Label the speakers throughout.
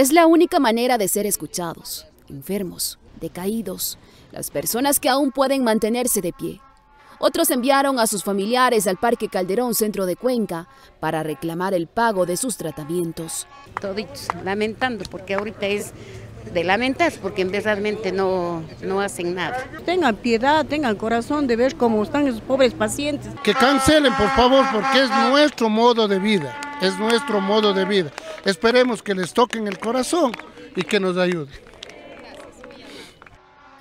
Speaker 1: Es la única manera de ser escuchados, enfermos, decaídos, las personas que aún pueden mantenerse de pie. Otros enviaron a sus familiares al Parque Calderón, centro de Cuenca, para reclamar el pago de sus tratamientos. Toditos lamentando, porque ahorita es de lamentar, porque realmente
Speaker 2: no, no hacen nada. Tengan piedad, tengan corazón de ver cómo están esos pobres pacientes.
Speaker 3: Que cancelen, por favor, porque es nuestro modo de vida es nuestro modo de vida. Esperemos que les toquen el corazón y que nos ayuden.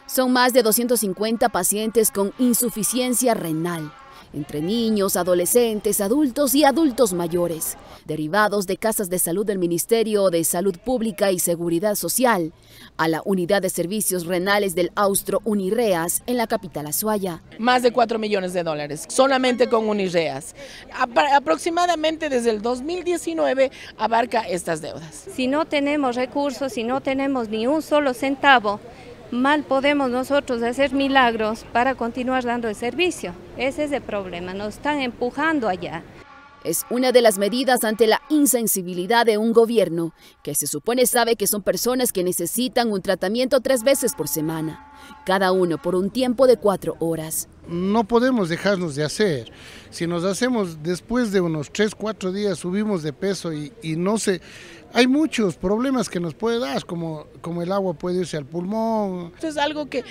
Speaker 1: Son más de 250 pacientes con insuficiencia renal entre niños, adolescentes, adultos y adultos mayores, derivados de casas de salud del Ministerio de Salud Pública y Seguridad Social, a la unidad de servicios renales del Austro Unireas en la capital Azuaya.
Speaker 2: Más de 4 millones de dólares, solamente con Unireas. Aproximadamente desde el 2019 abarca estas deudas. Si no tenemos recursos, si no tenemos ni un solo centavo, mal podemos nosotros hacer milagros para continuar dando el servicio. Ese es el problema,
Speaker 1: nos están empujando allá. Es una de las medidas ante la insensibilidad de un gobierno que se supone sabe que son personas que necesitan un tratamiento tres veces por semana, cada uno por un tiempo de cuatro horas
Speaker 3: no podemos dejarnos de hacer. Si nos hacemos después de unos 3, 4 días, subimos de peso y, no sé, Hay muchos problemas que nos puede dar, como, como el agua puede irse al pulmón. Esto
Speaker 2: es algo que,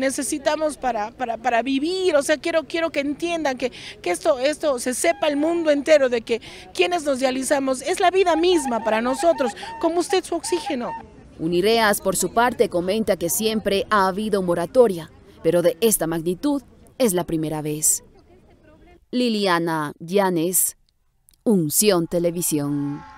Speaker 2: necesitamos para, para, vivir, o sea, quiero, quiero que entiendan que, esto, esto se sepa el mundo entero de que quienes nos realizamos es la vida misma
Speaker 1: para nosotros, como usted su oxígeno. Unireas, por su parte, comenta que siempre ha habido moratoria, pero de esta magnitud es la primera vez. Liliana Llanes, Unción Televisión.